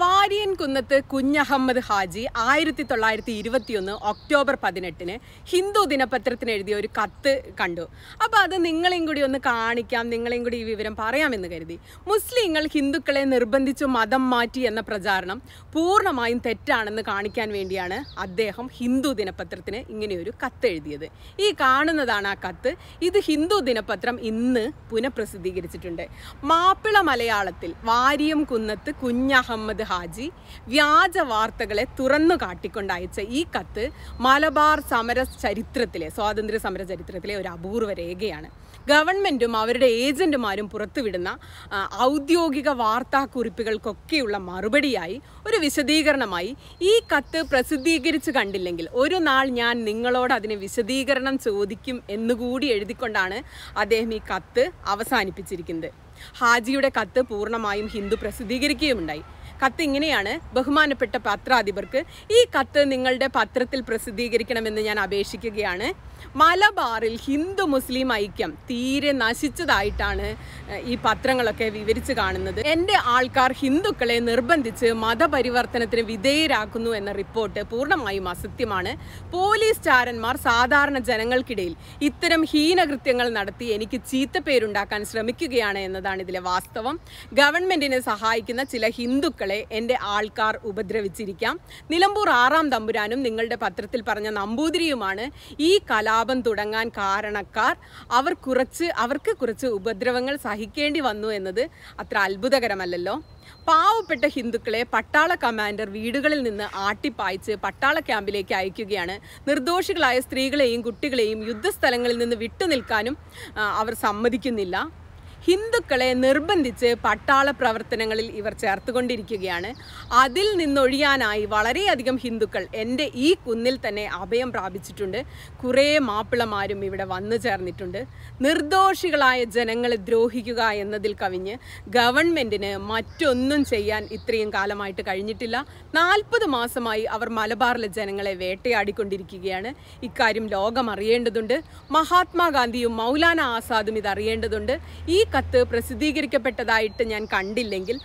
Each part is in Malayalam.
വാരിയൻ കുന്നത്ത് കുഞ്ഞഹമ്മദ് ഹാജി ആയിരത്തി തൊള്ളായിരത്തി ഇരുപത്തിയൊന്ന് ഒക്ടോബർ പതിനെട്ടിന് ഹിന്ദു ദിനപത്രത്തിന് എഴുതിയ ഒരു കത്ത് കണ്ടു അപ്പോൾ അത് നിങ്ങളെയും കൂടി ഒന്ന് കാണിക്കാം നിങ്ങളെയും കൂടി ഈ വിവരം പറയാമെന്ന് കരുതി മുസ്ലിങ്ങൾ ഹിന്ദുക്കളെ നിർബന്ധിച്ച് മതം മാറ്റി എന്ന പ്രചാരണം പൂർണ്ണമായും തെറ്റാണെന്ന് കാണിക്കാൻ വേണ്ടിയാണ് അദ്ദേഹം ഹിന്ദു ദിനപത്രത്തിന് ഇങ്ങനെയൊരു കത്ത് എഴുതിയത് ഈ കാണുന്നതാണ് ആ കത്ത് ഇത് ഹിന്ദു ദിനപത്രം ഇന്ന് പുനഃപ്രസിദ്ധീകരിച്ചിട്ടുണ്ട് മാപ്പിള മലയാളത്തിൽ വാരിയം കുന്നത്ത് കുഞ്ഞഹമ്മദ് ഹാജി വ്യാജ വാർത്തകളെ തുറന്നു കാട്ടിക്കൊണ്ട് അയച്ച ഈ കത്ത് മലബാർ സമര ചരിത്രത്തിലെ സ്വാതന്ത്ര്യ സമര ചരിത്രത്തിലെ ഒരു അപൂർവ രേഖയാണ് ഗവൺമെൻറ്റും അവരുടെ ഏജൻറ്റുമാരും പുറത്തുവിടുന്ന ഔദ്യോഗിക വാർത്താക്കുറിപ്പുകൾക്കൊക്കെയുള്ള മറുപടിയായി ഒരു വിശദീകരണമായി ഈ കത്ത് പ്രസിദ്ധീകരിച്ച് കണ്ടില്ലെങ്കിൽ ഒരു നാൾ ഞാൻ നിങ്ങളോട് അതിന് വിശദീകരണം ചോദിക്കും എന്നുകൂടി എഴുതിക്കൊണ്ടാണ് അദ്ദേഹം ഈ കത്ത് അവസാനിപ്പിച്ചിരിക്കുന്നത് ഹാജിയുടെ കത്ത് പൂർണ്ണമായും ഹിന്ദു പ്രസിദ്ധീകരിക്കുകയുമുണ്ടായി കത്ത് ഇങ്ങനെയാണ് ബഹുമാനപ്പെട്ട പത്രാധിപർക്ക് ഈ കത്ത് നിങ്ങളുടെ പത്രത്തിൽ പ്രസിദ്ധീകരിക്കണമെന്ന് ഞാൻ അപേക്ഷിക്കുകയാണ് മലബാറിൽ ഹിന്ദു മുസ്ലിം ഐക്യം തീരെ നശിച്ചതായിട്ടാണ് ഈ പത്രങ്ങളൊക്കെ വിവരിച്ചു കാണുന്നത് എൻ്റെ ആൾക്കാർ ഹിന്ദുക്കളെ നിർബന്ധിച്ച് മതപരിവർത്തനത്തിന് വിധേയരാക്കുന്നു എന്ന റിപ്പോർട്ട് പൂർണ്ണമായും അസത്യമാണ് പോലീസ് ചാരന്മാർ സാധാരണ ജനങ്ങൾക്കിടയിൽ ഇത്തരം ഹീനകൃത്യങ്ങൾ നടത്തി എനിക്ക് ചീത്തപ്പേരുണ്ടാക്കാൻ ശ്രമിക്കുകയാണ് എന്നതാണ് ഇതിലെ വാസ്തവം ഗവൺമെൻറ്റിനെ സഹായിക്കുന്ന ചില ഹിന്ദുക്കളെ എൻ്റെ ആൾക്കാർ ഉപദ്രവിച്ചിരിക്കാം നിലമ്പൂർ ആറാം തമ്പുരാനും നിങ്ങളുടെ പത്രത്തിൽ പറഞ്ഞ നമ്പൂതിരിയുമാണ് ഈ കല കലാപം തുടങ്ങാൻ കാരണക്കാർ അവർ കുറച്ച് അവർക്ക് കുറച്ച് ഉപദ്രവങ്ങൾ സഹിക്കേണ്ടി വന്നു എന്നത് അത്ര അത്ഭുതകരമല്ലല്ലോ പാവപ്പെട്ട ഹിന്ദുക്കളെ പട്ടാള കമാൻഡർ വീടുകളിൽ നിന്ന് ആട്ടിപ്പായച്ച് പട്ടാള ക്യാമ്പിലേക്ക് അയക്കുകയാണ് നിർദോഷികളായ സ്ത്രീകളെയും കുട്ടികളെയും യുദ്ധസ്ഥലങ്ങളിൽ നിന്ന് വിട്ടുനിൽക്കാനും അവർ സമ്മതിക്കുന്നില്ല ഹിന്ദുക്കളെ നിർബന്ധിച്ച് പട്ടാള പ്രവർത്തനങ്ങളിൽ ഇവർ ചേർത്തുകൊണ്ടിരിക്കുകയാണ് അതിൽ നിന്നൊഴിയാനായി വളരെയധികം ഹിന്ദുക്കൾ എൻ്റെ ഈ കുന്നിൽ തന്നെ അഭയം പ്രാപിച്ചിട്ടുണ്ട് കുറേ മാപ്പിളമാരും ഇവിടെ വന്നു ചേർന്നിട്ടുണ്ട് നിർദോഷികളായ ജനങ്ങളെ ദ്രോഹിക്കുക എന്നതിൽ കവിഞ്ഞ് ഗവൺമെൻറ്റിന് മറ്റൊന്നും ചെയ്യാൻ ഇത്രയും കാലമായിട്ട് കഴിഞ്ഞിട്ടില്ല നാൽപ്പത് മാസമായി അവർ മലബാറിലെ ജനങ്ങളെ വേട്ടയാടിക്കൊണ്ടിരിക്കുകയാണ് ഇക്കാര്യം ലോകം അറിയേണ്ടതുണ്ട് മഹാത്മാഗാന്ധിയും മൗലാന ആസാദും ഇത് അറിയേണ്ടതുണ്ട് ഈ കത്ത് പ്രസിദ്ധീകരിക്കപ്പെട്ടതായിട്ട് ഞാൻ കണ്ടില്ലെങ്കിൽ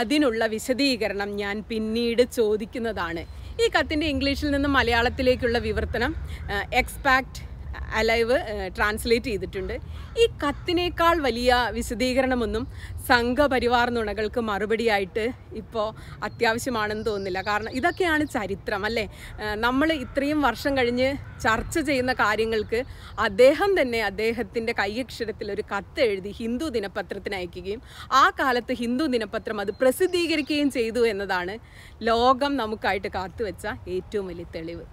അതിനുള്ള വിശദീകരണം ഞാൻ പിന്നീട് ചോദിക്കുന്നതാണ് ഈ കത്തിൻ്റെ ഇംഗ്ലീഷിൽ നിന്ന് മലയാളത്തിലേക്കുള്ള വിവർത്തനം എക്സ്പാക്റ്റ് അലൈവ് ട്രാൻസ്ലേറ്റ് ചെയ്തിട്ടുണ്ട് ഈ കത്തിനേക്കാൾ വലിയ വിശദീകരണമൊന്നും സംഘപരിവാർ നുണകൾക്ക് മറുപടിയായിട്ട് ഇപ്പോൾ അത്യാവശ്യമാണെന്ന് തോന്നുന്നില്ല കാരണം ഇതൊക്കെയാണ് ചരിത്രം അല്ലേ നമ്മൾ ഇത്രയും വർഷം കഴിഞ്ഞ് ചർച്ച ചെയ്യുന്ന കാര്യങ്ങൾക്ക് അദ്ദേഹം തന്നെ അദ്ദേഹത്തിൻ്റെ കൈയക്ഷരത്തിൽ ഒരു കത്ത് എഴുതി ഹിന്ദു ദിനപത്രത്തിന് അയക്കുകയും ആ കാലത്ത് ഹിന്ദു ദിനപത്രം അത് പ്രസിദ്ധീകരിക്കുകയും ചെയ്തു എന്നതാണ് ലോകം നമുക്കായിട്ട് കാത്തുവെച്ച ഏറ്റവും വലിയ തെളിവ്